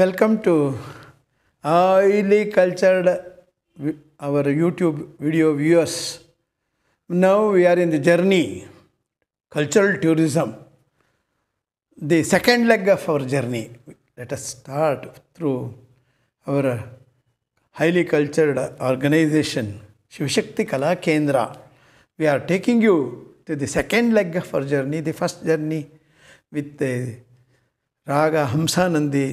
Welcome to highly cultured our YouTube video viewers. Now we are in the journey cultural tourism. The second leg of our journey. Let us start through our highly cultured organization Shivashakti Kala Kendra. We are taking you to the second leg of our journey, the first journey with the Raga Hamsanandi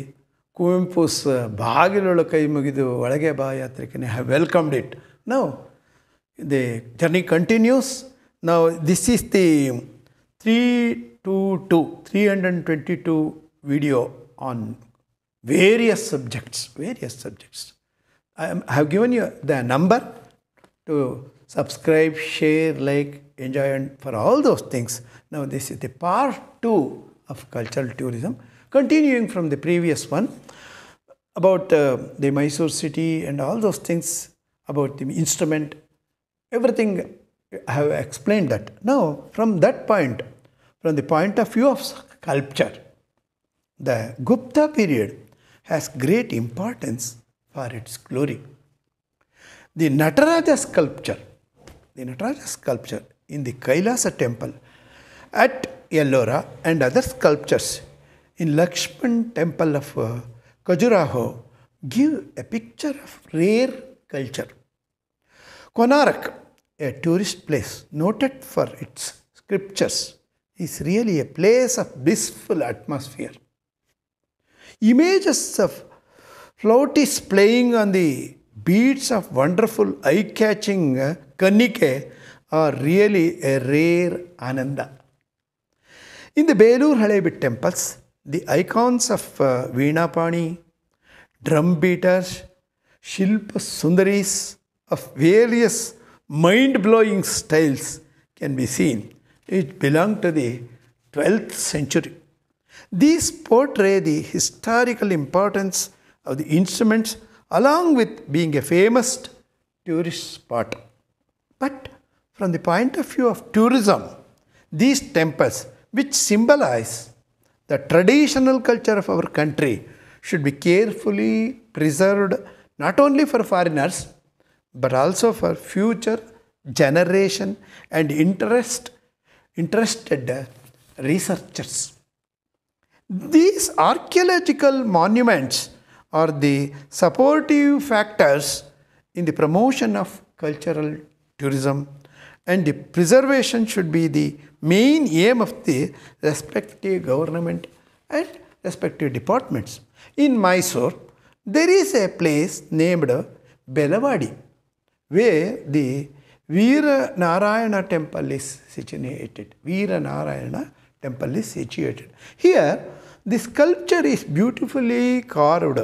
ಕುವೆಂಪುಸ್ ಬಾಗಿಲೊಳ ಕೈ ಮುಗಿದು ಒಳಗೆ ಬಾ ಯಾತ್ರಿಕನೇ have welcomed it now the journey continues ನಾವು this is the three two two three hundred and twenty two video on various subjects various subjects I have given you the number to subscribe, share, like, enjoy, and for all those things. Now, this is the part two of cultural tourism. Continuing from the previous one about uh, the Mysore city and all those things about the instrument, everything I have explained that. Now, from that point, from the point of view of sculpture, the Gupta period has great importance for its glory. The Nataraja sculpture, the Nataraja sculpture in the Kailasa temple at Ellora and other sculptures in Lakshman temple of uh, Kajuraho give a picture of rare culture. Konark, a tourist place noted for its scriptures, is really a place of blissful atmosphere. Images of flutes playing on the beats of wonderful eye-catching uh, kanike are really a rare ananda. In the Belur Halebit temples, the icons of uh, Veena Pani, drum beaters, Shilpa Sundaris of various mind blowing styles can be seen. It belonged to the 12th century. These portray the historical importance of the instruments along with being a famous tourist spot. But from the point of view of tourism, these temples, which symbolize the traditional culture of our country should be carefully preserved not only for foreigners but also for future generation and interest interested researchers. These archaeological monuments are the supportive factors in the promotion of cultural tourism and the preservation should be the main aim of the respective government and respective departments. In Mysore, there is a place named Belavadi where the Veera Narayana temple is situated. Veera Narayana temple is situated. Here, the sculpture is beautifully carved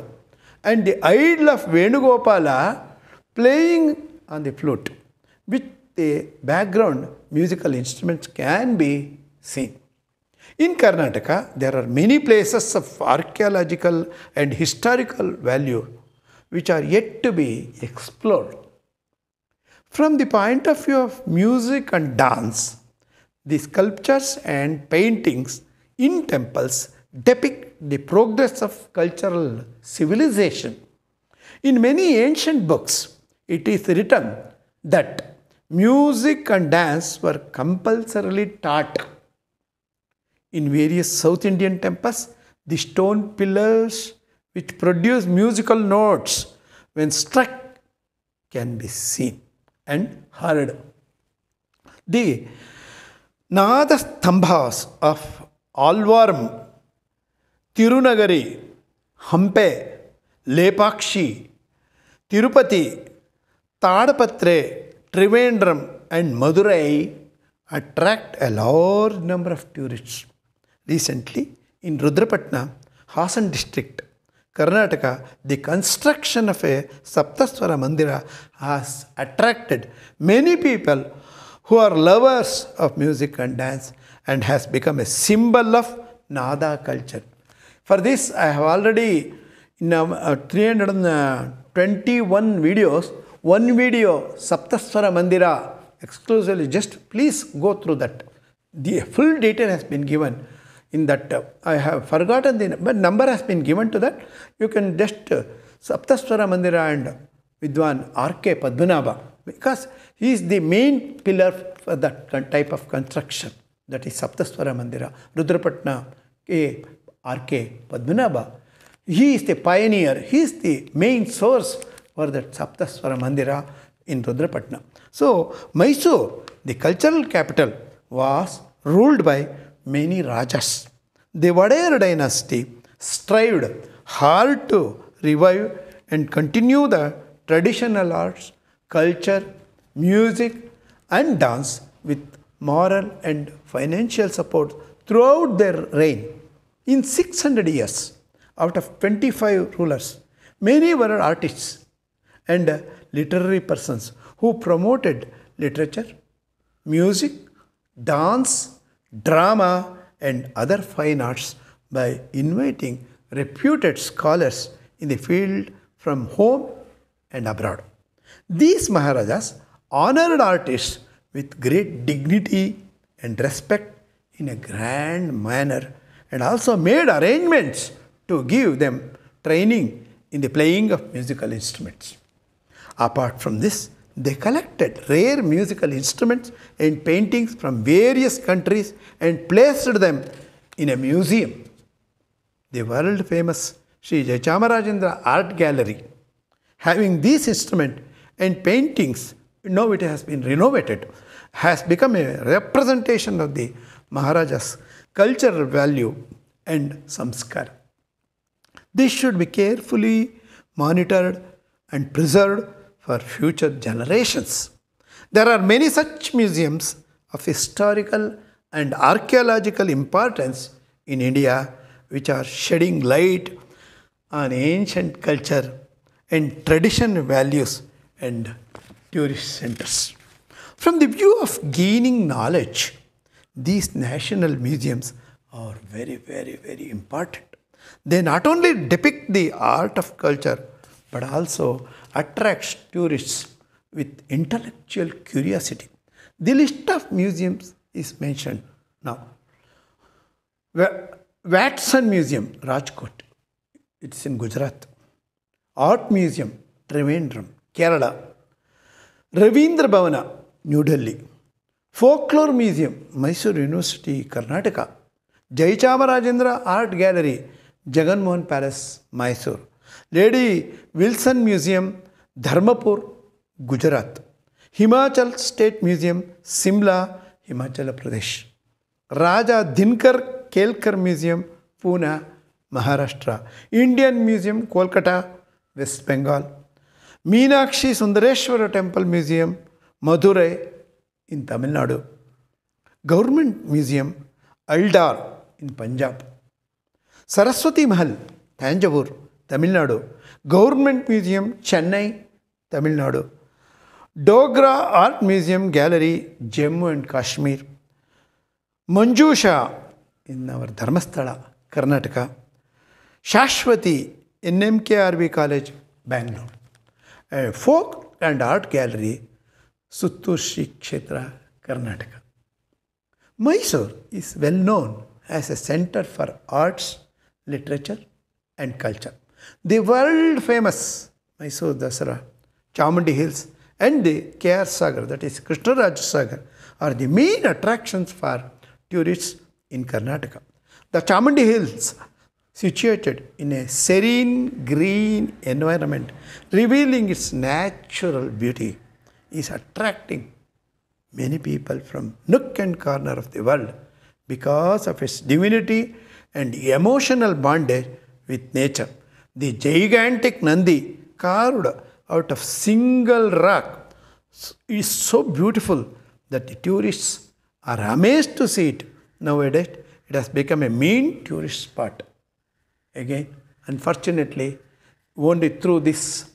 and the idol of Venugopala playing on the flute, which the background musical instruments can be seen. In Karnataka, there are many places of archaeological and historical value which are yet to be explored. From the point of view of music and dance, the sculptures and paintings in temples depict the progress of cultural civilization. In many ancient books, it is written that Music and dance were compulsorily taught. In various South Indian temples, the stone pillars which produce musical notes when struck can be seen and heard. The Nadastambhas of Alvaram, Tirunagari, Hampe, Lepakshi, Tirupati, Tadapatre, Trivandrum and Madurai attract a large number of tourists. Recently, in Rudrapatna, Hasan district, Karnataka, the construction of a Saptaswara Mandira has attracted many people who are lovers of music and dance and has become a symbol of Nada culture. For this, I have already in uh, 321 uh, videos one video, Saptaswara Mandira, exclusively. Just please go through that. The full detail has been given in that. Uh, I have forgotten the but number has been given to that. You can just uh, Saptaswara Mandira and Vidwan R.K. Padmanabha because he is the main pillar for that type of construction. That is Saptaswara Mandira, Rudrapatna, A R.K. Padmanabha. He is the pioneer. He is the main source for that Saptaswara Mandira in Rudrapatna. So, Mysore, the cultural capital, was ruled by many Rajas. The Vadair dynasty strived hard to revive and continue the traditional arts, culture, music, and dance with moral and financial support throughout their reign. In 600 years, out of 25 rulers, many were artists and literary persons who promoted literature, music, dance, drama, and other fine arts by inviting reputed scholars in the field from home and abroad. These Maharajas honored artists with great dignity and respect in a grand manner and also made arrangements to give them training in the playing of musical instruments. Apart from this, they collected rare musical instruments and paintings from various countries and placed them in a museum. The world famous Sri Chamarajendra Art Gallery, having these instruments and paintings, now it has been renovated, has become a representation of the Maharaja's cultural value and samskar. This should be carefully monitored and preserved for future generations. There are many such museums of historical and archaeological importance in India which are shedding light on ancient culture and tradition values and tourist centers. From the view of gaining knowledge, these national museums are very, very, very important. They not only depict the art of culture, but also attracts tourists with intellectual curiosity. The list of museums is mentioned now. Watson Museum, Rajkot, it's in Gujarat. Art Museum, Trivandrum, Kerala. Ravindra Bhavana, New Delhi. Folklore Museum, Mysore University, Karnataka. Jaichamarajendra Art Gallery, Jagan Mohan Palace, Mysore. Lady Wilson Museum, Dharampur Gujarat Himachal state museum Shimla Himachal Pradesh Raja Dinkar Kelkar museum Poona Maharashtra Indian museum Kolkata West Bengal Meenakshi Sundareshwara temple museum Madurai in Tamil Nadu government museum ಅಲ್ಡಾರ್ in Punjab Saraswati Mahal Thanjavur Tamil Nadu government museum Chennai Tamil Nadu. Dogra Art Museum Gallery, Jammu and Kashmir. Manjusha in our Dharmasthala, Karnataka. Shashwati in MKRB College, Bangalore. folk and art gallery, Suttur Karnataka. Mysore is well known as a center for arts, literature, and culture. The world famous Mysore Dasara Chamundi Hills and the KR Sagar, that is Raj Sagar, are the main attractions for tourists in Karnataka. The Chamundi Hills, situated in a serene green environment, revealing its natural beauty, is attracting many people from nook and corner of the world because of its divinity and emotional bondage with nature. The gigantic Nandi carved out of single rock is so beautiful that the tourists are amazed to see it. Nowadays, it has become a main tourist spot. Again, unfortunately, only through this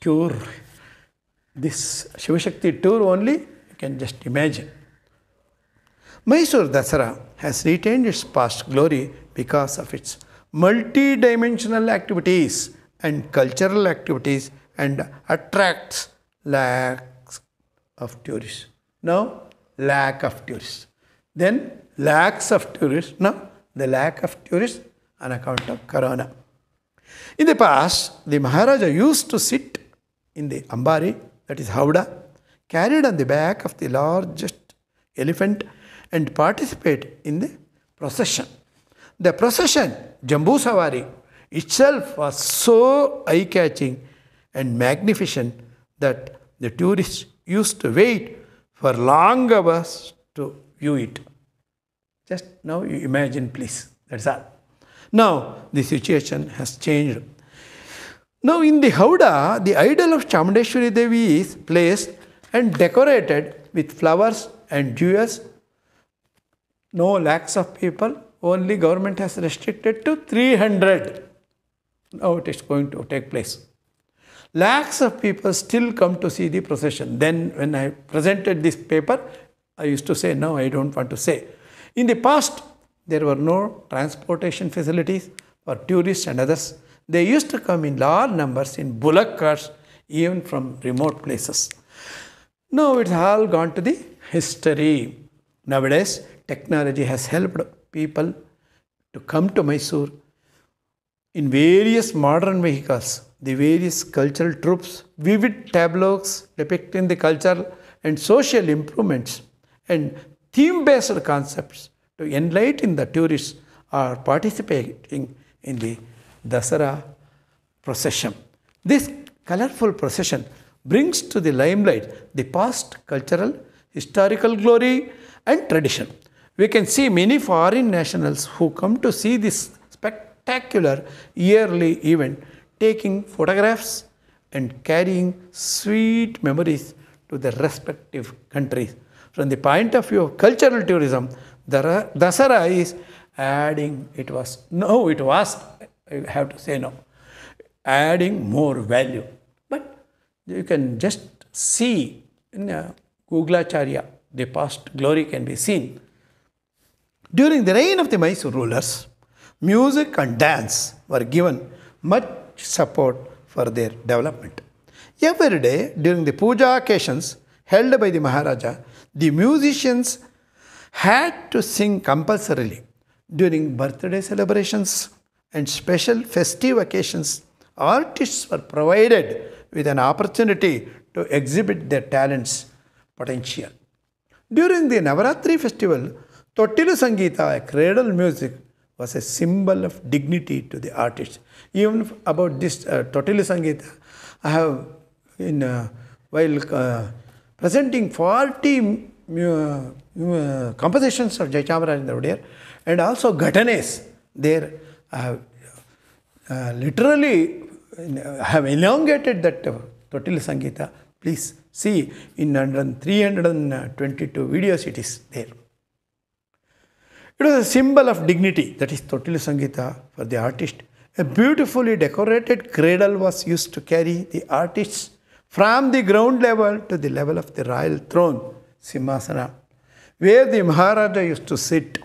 tour, this Shivashakti tour only, you can just imagine. Mysore Dasara has retained its past glory because of its multi-dimensional activities and cultural activities and attracts lakhs of tourists. Now, lack of tourists. Then, lakhs of tourists. Now, the lack of tourists on account of corona. In the past, the Maharaja used to sit in the Ambari, that is Howda, carried on the back of the largest elephant and participate in the procession. The procession, Jambu Savari, itself was so eye catching and magnificent that the tourists used to wait for long hours to view it. Just now you imagine, please. That's all. Now the situation has changed. Now in the Howda, the idol of Chamundeshwari Devi is placed and decorated with flowers and jewels. No lakhs of people, only government has restricted to 300 now it is going to take place. Lakhs of people still come to see the procession. Then when I presented this paper, I used to say, no, I don't want to say. In the past, there were no transportation facilities for tourists and others. They used to come in large numbers in bullock carts, even from remote places. Now it's all gone to the history. Nowadays, technology has helped people to come to Mysore in various modern vehicles, the various cultural troops, vivid tableaus depicting the cultural and social improvements, and theme-based concepts to enlighten the tourists are participating in the Dasara procession. This colorful procession brings to the limelight the past cultural, historical glory and tradition. We can see many foreign nationals who come to see this spectacular yearly event, taking photographs and carrying sweet memories to their respective countries. From the point of view of cultural tourism, Dasara is adding, it was, no, it was, I have to say no, adding more value. But you can just see in uh, Charya, the past glory can be seen. During the reign of the Mysore rulers, music and dance were given much support for their development. Every day during the puja occasions held by the Maharaja, the musicians had to sing compulsorily during birthday celebrations and special festive occasions. Artists were provided with an opportunity to exhibit their talents potential. During the Navaratri festival, Tottilu Sangeeta, a cradle music, was a symbol of dignity to the artist. Even about this uh, Totili Sangeeta, I have, in uh, while uh, presenting 40 uh, compositions of Jaichamarajendra and also Ghatanes, there I have uh, literally uh, have elongated that uh, Totili Sangeeta. Please see in 322 videos it is there. It was a symbol of dignity, that is Totilu Sangita for the artist. A beautifully decorated cradle was used to carry the artists from the ground level to the level of the royal throne, Simhasana, where the Maharaja used to sit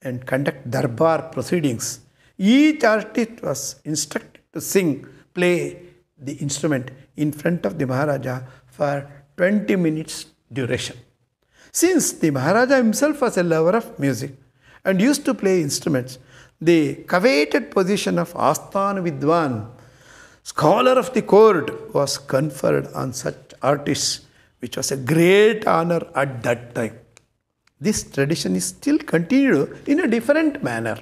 and conduct darbar proceedings. Each artist was instructed to sing, play the instrument in front of the Maharaja for 20 minutes duration. Since the Maharaja himself was a lover of music, and used to play instruments. The coveted position of Asthan Vidwan, scholar of the court, was conferred on such artists, which was a great honor at that time. This tradition is still continued in a different manner,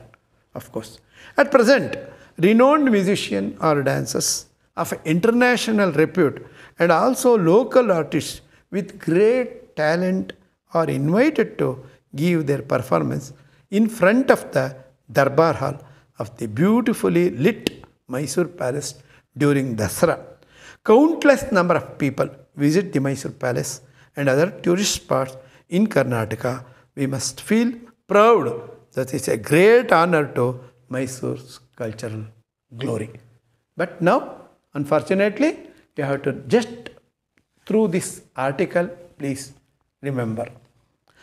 of course. At present, renowned musicians or dancers of international repute and also local artists with great talent are invited to give their performance in front of the Darbar Hall of the beautifully lit Mysore Palace during Dasara. Countless number of people visit the Mysore Palace and other tourist spots in Karnataka. We must feel proud that it's a great honor to Mysore's cultural glory. But now, unfortunately, you have to just through this article, please remember.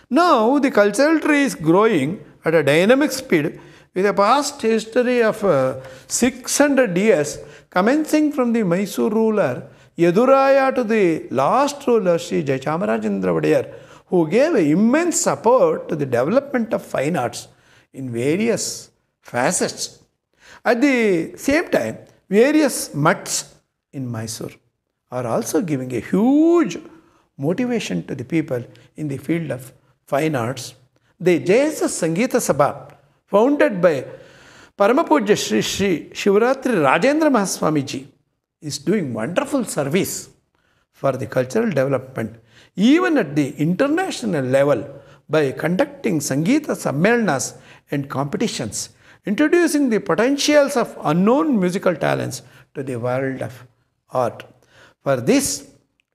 Now, the cultural tree is growing at a dynamic speed with a past history of uh, 600 years commencing from the Mysore ruler Yaduraya to the last ruler Sri Jayachamarajendra Vadiyar who gave immense support to the development of fine arts in various facets. At the same time, various mutts in Mysore are also giving a huge motivation to the people in the field of fine arts the JSS Sangeeta Sabha, founded by Paramapooja Sri Sri Shivaratri Rajendra Mahaswamiji, is doing wonderful service for the cultural development, even at the international level by conducting Sangeeta Sammelnas and competitions, introducing the potentials of unknown musical talents to the world of art. For this,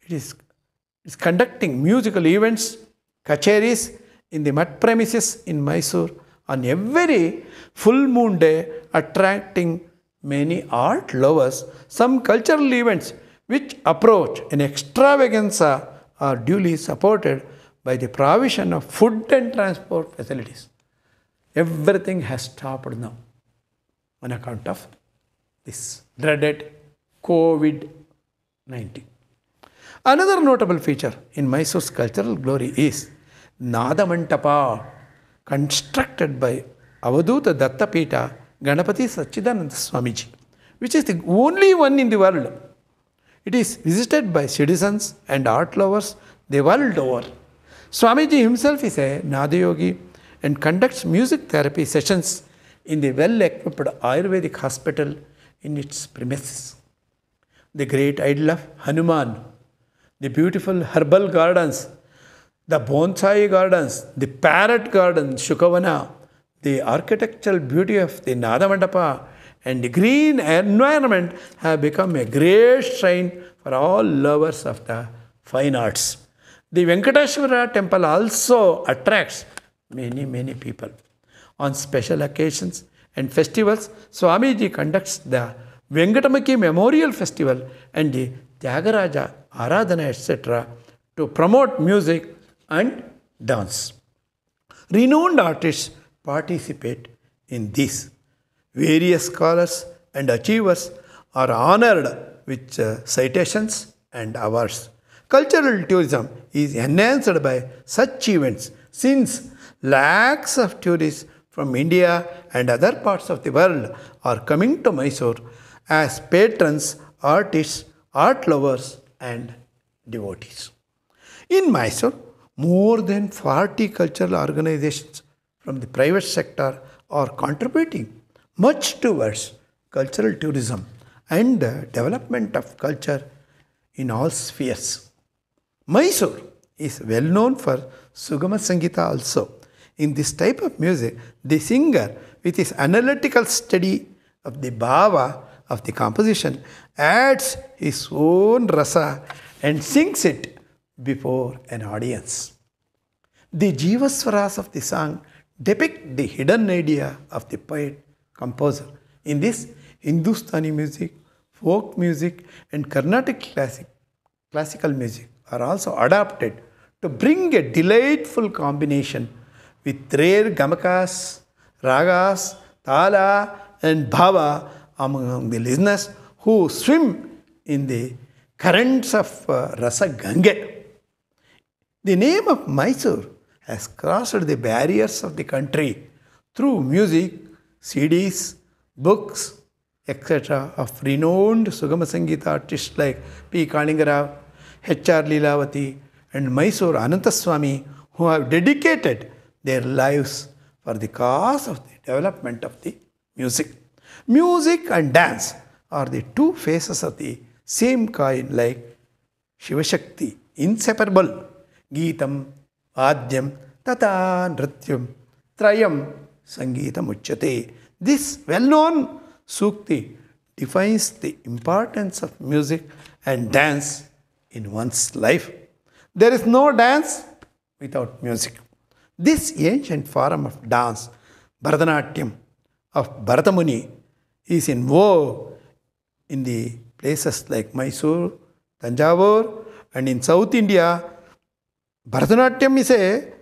it is, it is conducting musical events, kacheris, in the mud premises in Mysore on every full moon day attracting many art lovers. Some cultural events which approach an extravaganza are duly supported by the provision of food and transport facilities. Everything has stopped now on account of this dreaded COVID-19. Another notable feature in Mysore's cultural glory is Nadamantapa, constructed by avadhuta dattapita Ganapati Satchidananda Swamiji, which is the only one in the world. It is visited by citizens and art lovers the world over. Swamiji himself is a yogi and conducts music therapy sessions in the well equipped Ayurvedic hospital in its premises. The great idol of Hanuman, the beautiful herbal gardens the bonsai gardens, the parrot gardens, Shukavana, the architectural beauty of the Nadamandapa, and the green environment have become a great shrine for all lovers of the fine arts. The Venkateshwara temple also attracts many, many people. On special occasions and festivals, Swamiji conducts the Venkatamaki Memorial Festival and the Tyagaraja Aradhana, etc., to promote music and dance. Renowned artists participate in these. Various scholars and achievers are honored with uh, citations and awards. Cultural tourism is enhanced by such events since lakhs of tourists from India and other parts of the world are coming to Mysore as patrons, artists, art lovers, and devotees. In Mysore, more than 40 cultural organizations from the private sector are contributing much towards cultural tourism and the development of culture in all spheres. Mysore is well known for Sugama Sangita also. In this type of music, the singer, with his analytical study of the bhava of the composition, adds his own rasa and sings it before an audience. The Jivaswaras of the song depict the hidden idea of the poet composer. In this, Hindustani music, folk music, and Carnatic classic, classical music are also adapted to bring a delightful combination with rare gamakas, ragas, tala, and bhava among the listeners who swim in the currents of uh, Rasa Gange. The name of Mysore has crossed the barriers of the country through music, CDs, books, etc. of renowned Sugama Sangita artists like P. Kalingara, H.R. Lilavati, and Mysore Anantaswamy, who have dedicated their lives for the cause of the development of the music. Music and dance are the two faces of the same coin, like Shiva Shakti, inseparable ഗീതം വാദ്യം തഥാ നൃത്യം ത്രയം സംഗീതമുച്ചത്തെ this well known സൂക്തി defines the importance of music and dance in one's life there is no dance without music this ancient form of dance Bharatanatyam of Bharatamuni is in vogue in the places like Mysore, Tanjavur, and in South India, Bharatanatyam is a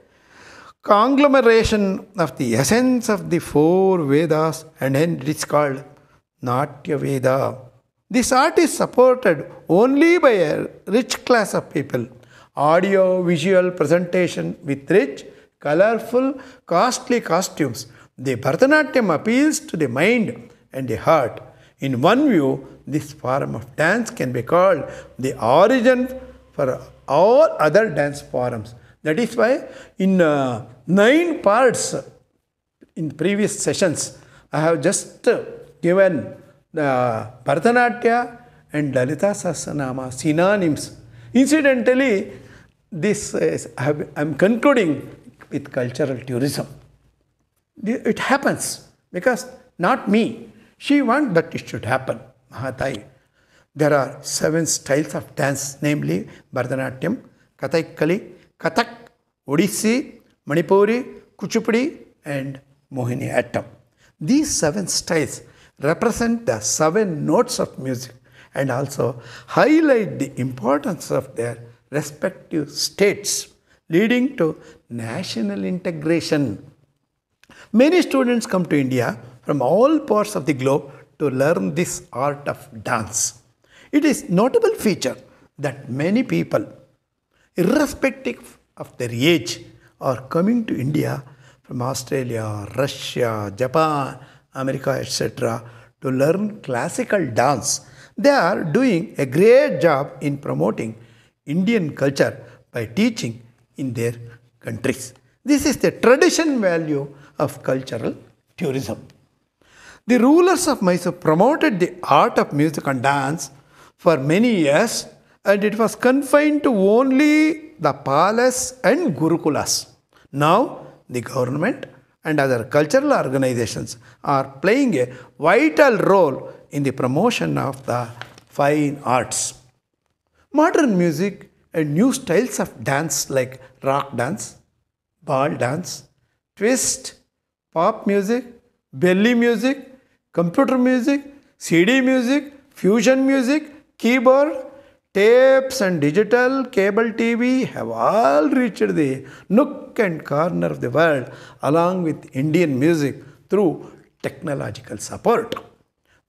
conglomeration of the essence of the four Vedas and hence it is called Natya Veda. This art is supported only by a rich class of people. Audio visual presentation with rich, colorful, costly costumes. The Bharatanatyam appeals to the mind and the heart. In one view, this form of dance can be called the origin for all other dance forms. That is why in uh, nine parts in previous sessions, I have just given the uh, Bharatanatyam and Dalita Sasanama synonyms. Incidentally, this is, I am concluding with cultural tourism. It happens because not me. She wants that it should happen, Mahatai. There are seven styles of dance, namely Bharatanatyam, Kathakali, Kathak, Odissi, Manipuri, Kuchipudi, and Mohini Atam. These seven styles represent the seven notes of music and also highlight the importance of their respective states, leading to national integration. Many students come to India from all parts of the globe to learn this art of dance. It is notable feature that many people, irrespective of their age, are coming to India from Australia, Russia, Japan, America, etc., to learn classical dance. They are doing a great job in promoting Indian culture by teaching in their countries. This is the tradition value of cultural tourism. The rulers of Mysore promoted the art of music and dance for many years and it was confined to only the palace and Gurukulas. Now, the government and other cultural organizations are playing a vital role in the promotion of the fine arts. Modern music and new styles of dance like rock dance, ball dance, twist, pop music, belly music, computer music, CD music, fusion music, keyboard, tapes and digital, cable TV have all reached the nook and corner of the world along with Indian music through technological support.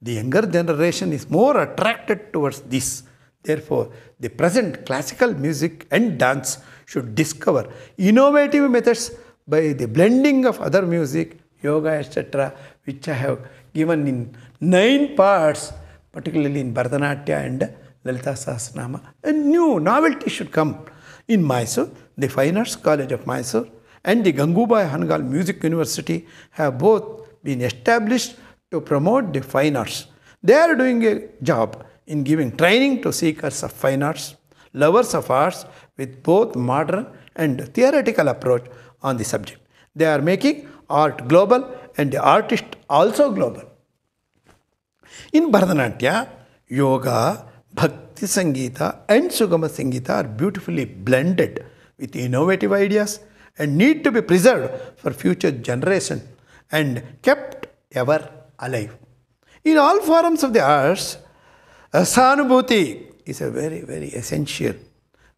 The younger generation is more attracted towards this. Therefore, the present classical music and dance should discover innovative methods by the blending of other music, yoga, etc., which I have given in nine parts particularly in Bharatanatyam and Lalita Sahasranama. A new novelty should come in Mysore. The Fine Arts College of Mysore and the Gangubai Hangal Music University have both been established to promote the fine arts. They are doing a job in giving training to seekers of fine arts, lovers of arts with both modern and theoretical approach on the subject. They are making art global and the artist also global. In Bharatanatyam, yoga, bhakti sangita, and sugama sangita are beautifully blended with innovative ideas and need to be preserved for future generation and kept ever alive. In all forms of the arts, sanubhuti is a very, very essential.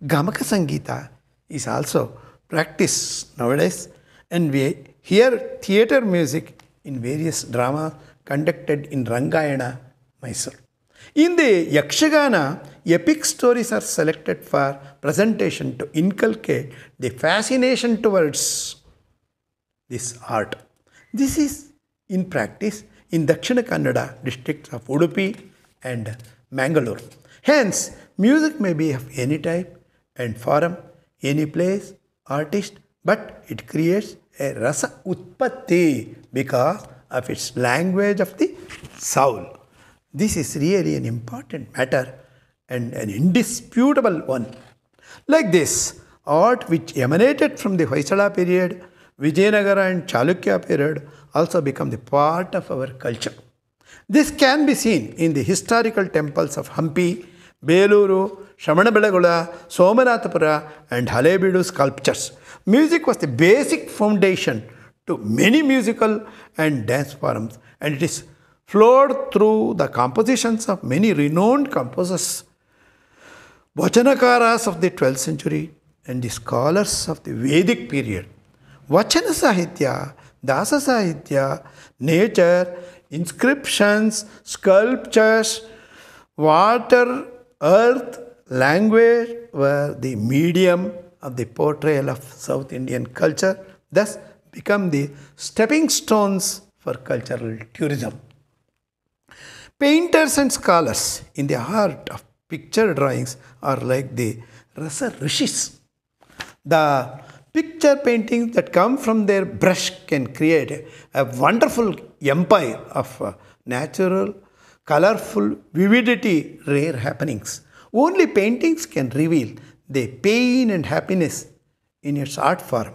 Gamaka Sangita is also practiced nowadays and we hear theatre music in various drama conducted in Rangayana, Mysore. In the Yakshagana, epic stories are selected for presentation to inculcate the fascination towards this art. This is in practice in the Dakshina Kannada districts of Udupi and Mangalore. Hence, music may be of any type and form, any place, artist, but it creates a rasa utpatti because of its language of the soul. This is really an important matter and an indisputable one. Like this, art which emanated from the Hoysala period, Vijayanagara and Chalukya period also become the part of our culture. This can be seen in the historical temples of Hampi, Beluru, Shravanabelagula, Somanathapura and Halebidu sculptures. Music was the basic foundation to many musical and dance forms and it is flowed through the compositions of many renowned composers, Vachanakaras of the 12th century and the scholars of the Vedic period. Vachana Sahitya, Dasa Sahitya, nature, inscriptions, sculptures, water, earth, language were the medium of the portrayal of South Indian culture. Thus, become the stepping stones for cultural tourism. Painters and scholars in the art of picture drawings are like the Rasa Rishis. The picture paintings that come from their brush can create a wonderful empire of uh, natural, colorful vividity, rare happenings. Only paintings can reveal the pain and happiness in its art form.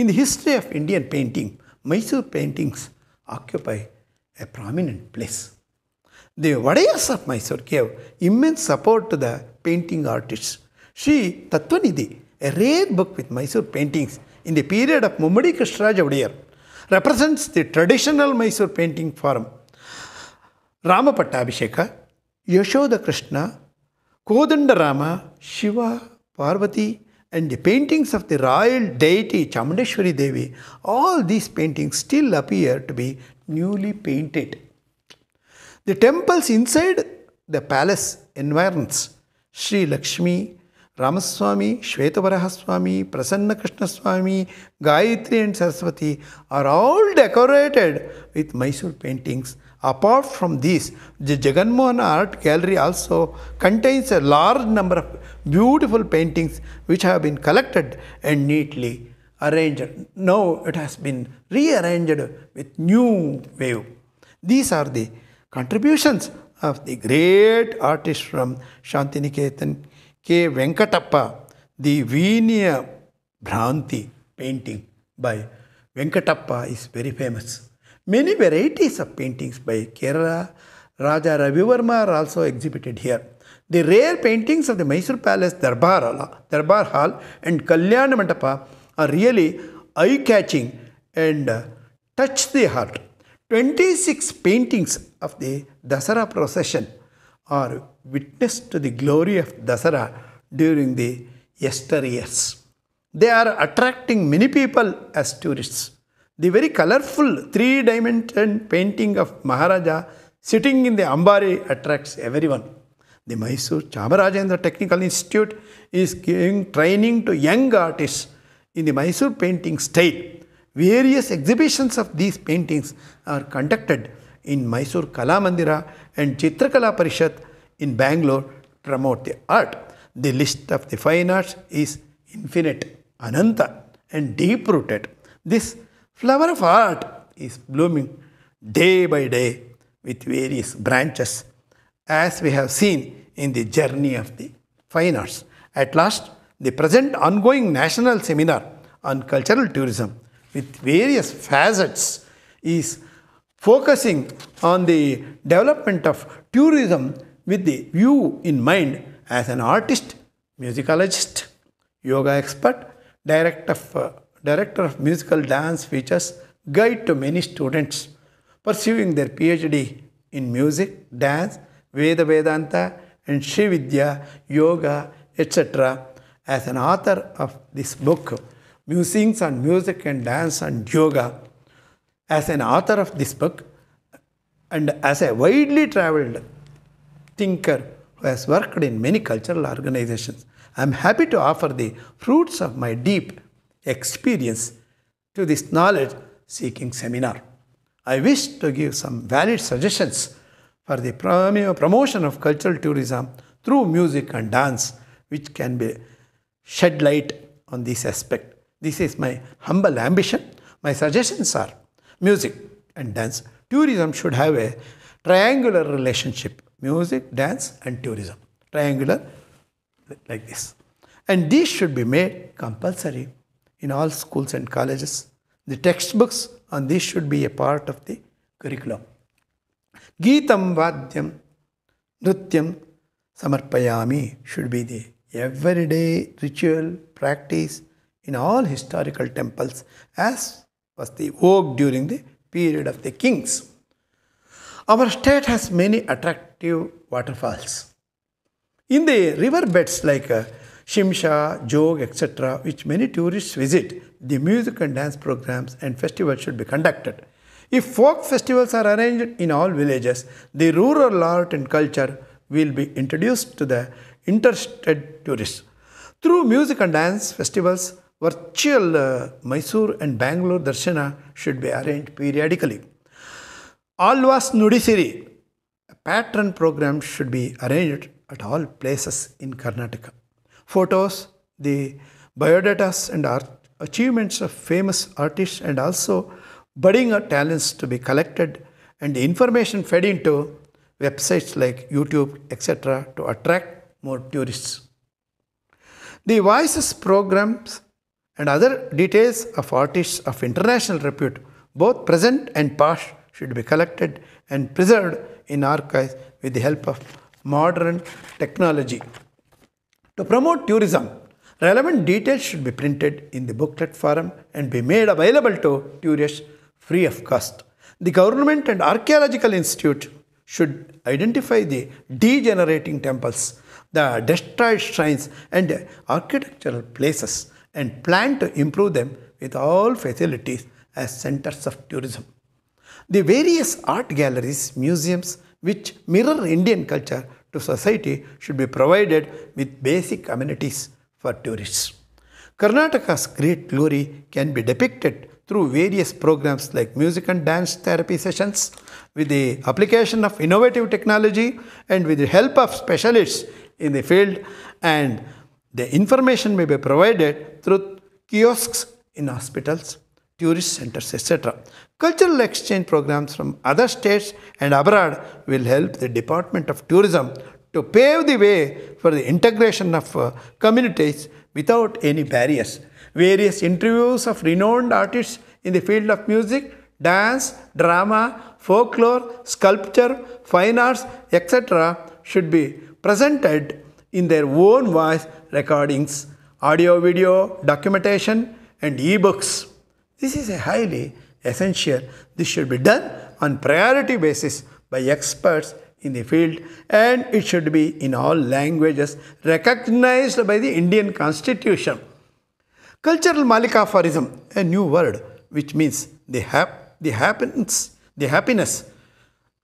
In the history of Indian painting, Mysore paintings occupy a prominent place. The Vadayas of Mysore gave immense support to the painting artists. She Tatvanidhi, a rare book with Mysore paintings in the period of Mummadi Krishnaraja Vadayar, represents the traditional Mysore painting form. Ramapatta Yashoda Krishna, Kodanda Rama, Shiva, Parvati, and the paintings of the royal deity Chamundeshwari Devi, all these paintings still appear to be newly painted. The temples inside the palace environs, Sri Lakshmi, Ramaswamy, Shvetavarahaswamy, Prasanna Krishna Swami, Gayatri and Saraswati are all decorated with Mysore paintings Apart from this, the Jagannamohan Art Gallery also contains a large number of beautiful paintings which have been collected and neatly arranged. Now it has been rearranged with new wave. These are the contributions of the great artist from Shantiniketan K. Venkatappa, the Vinaya Bhranti painting by Venkatappa is very famous. Many varieties of paintings by Kerala Raja Ravi Verma are also exhibited here. The rare paintings of the Mysore Palace Darbar, Darbar Hall and Kalyan Mandapa are really eye-catching and uh, touch the heart. 26 paintings of the Dasara procession are witness to the glory of Dasara during the yesteryears. They are attracting many people as tourists the very colorful three dimensional painting of Maharaja sitting in the Ambari attracts everyone. The Mysore Chamarajendra Technical Institute is giving training to young artists in the Mysore painting style. Various exhibitions of these paintings are conducted in Mysore Kala Mandira and Chitrakala Parishat in Bangalore to promote the art. The list of the fine arts is infinite, ananta and deep-rooted. This Flower of art is blooming day by day with various branches, as we have seen in the journey of the fine arts. At last, the present ongoing national seminar on cultural tourism with various facets is focusing on the development of tourism with the view in mind as an artist, musicologist, yoga expert, director of uh, Director of Musical Dance features guide to many students pursuing their PhD in music, dance, Veda Vedanta and Shividya, yoga, etc. As an author of this book, Musings on Music and Dance and Yoga, as an author of this book and as a widely traveled thinker who has worked in many cultural organizations, I am happy to offer the fruits of my deep experience to this knowledge seeking seminar. I wish to give some valid suggestions for the promotion of cultural tourism through music and dance, which can be shed light on this aspect. This is my humble ambition. My suggestions are music and dance. Tourism should have a triangular relationship music, dance, and tourism. Triangular like this. And this should be made compulsory in all schools and colleges. The textbooks on this should be a part of the curriculum. Geetam Vadyam Nrityam Samarpayami should be the everyday ritual practice in all historical temples as was the vogue during the period of the kings. Our state has many attractive waterfalls. In the river beds like uh, Shimsha, Jog, etc., which many tourists visit, the music and dance programs and festivals should be conducted. If folk festivals are arranged in all villages, the rural art and culture will be introduced to the interested tourists. Through music and dance festivals, virtual uh, Mysore and Bangalore darshana should be arranged periodically. Alvas Nudisiri, a pattern program should be arranged at all places in Karnataka photos, the biodatas and art achievements of famous artists and also budding talents to be collected and the information fed into websites like YouTube, etc., to attract more tourists. The voices programs and other details of artists of international repute, both present and past, should be collected and preserved in archives with the help of modern technology. To promote tourism, relevant details should be printed in the booklet form and be made available to tourists free of cost. The government and archaeological institute should identify the degenerating temples, the destroyed shrines and architectural places and plan to improve them with all facilities as centers of tourism. The various art galleries, museums which mirror Indian culture to society should be provided with basic amenities for tourists. Karnataka's great glory can be depicted through various programs like music and dance therapy sessions, with the application of innovative technology and with the help of specialists in the field and the information may be provided through kiosks in hospitals, tourist centers, etc. Cultural exchange programs from other states and abroad will help the Department of Tourism to pave the way for the integration of uh, communities without any barriers. Various interviews of renowned artists in the field of music, dance, drama, folklore, sculpture, fine arts, etc. should be presented in their own voice recordings, audio, video, documentation and e-books. This is a highly essential. This should be done on priority basis by experts in the field and it should be in all languages recognized by the Indian constitution. Cultural malikafarism, a new word which means the, hap the happens, the happiness.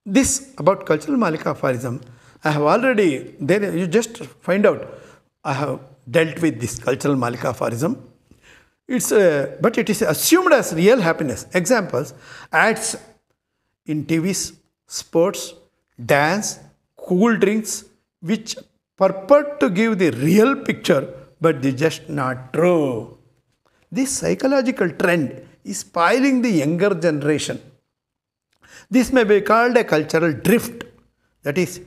This about cultural malikafarism, I have already, there you just find out, I have dealt with this cultural malikafarism it's a, but it is assumed as real happiness. Examples ads in TVs, sports, dance, cool drinks, which purport to give the real picture, but they just not true. This psychological trend is piling the younger generation. This may be called a cultural drift. That is,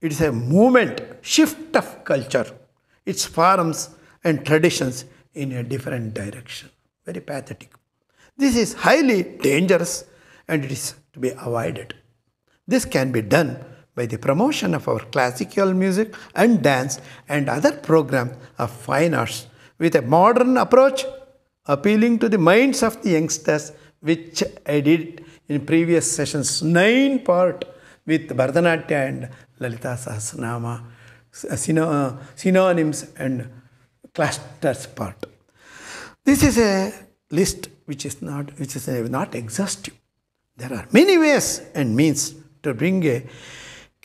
it is a movement, shift of culture, its forms and traditions in a different direction. Very pathetic. This is highly dangerous and it is to be avoided. This can be done by the promotion of our classical music and dance and other programs of fine arts with a modern approach appealing to the minds of the youngsters which I did in previous sessions, nine part with Bharatanatyam and Lalita Sahasranama, uh, synonyms and clusters part. This is a list which is not which is not exhaustive. There are many ways and means to bring a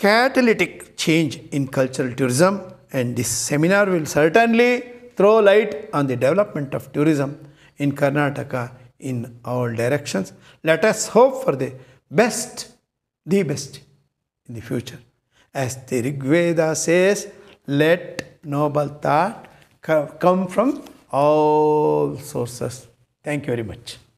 catalytic change in cultural tourism, and this seminar will certainly throw light on the development of tourism in Karnataka in all directions. Let us hope for the best, the best in the future. As the Rigveda says, let noble thought come from all sources. Thank you very much.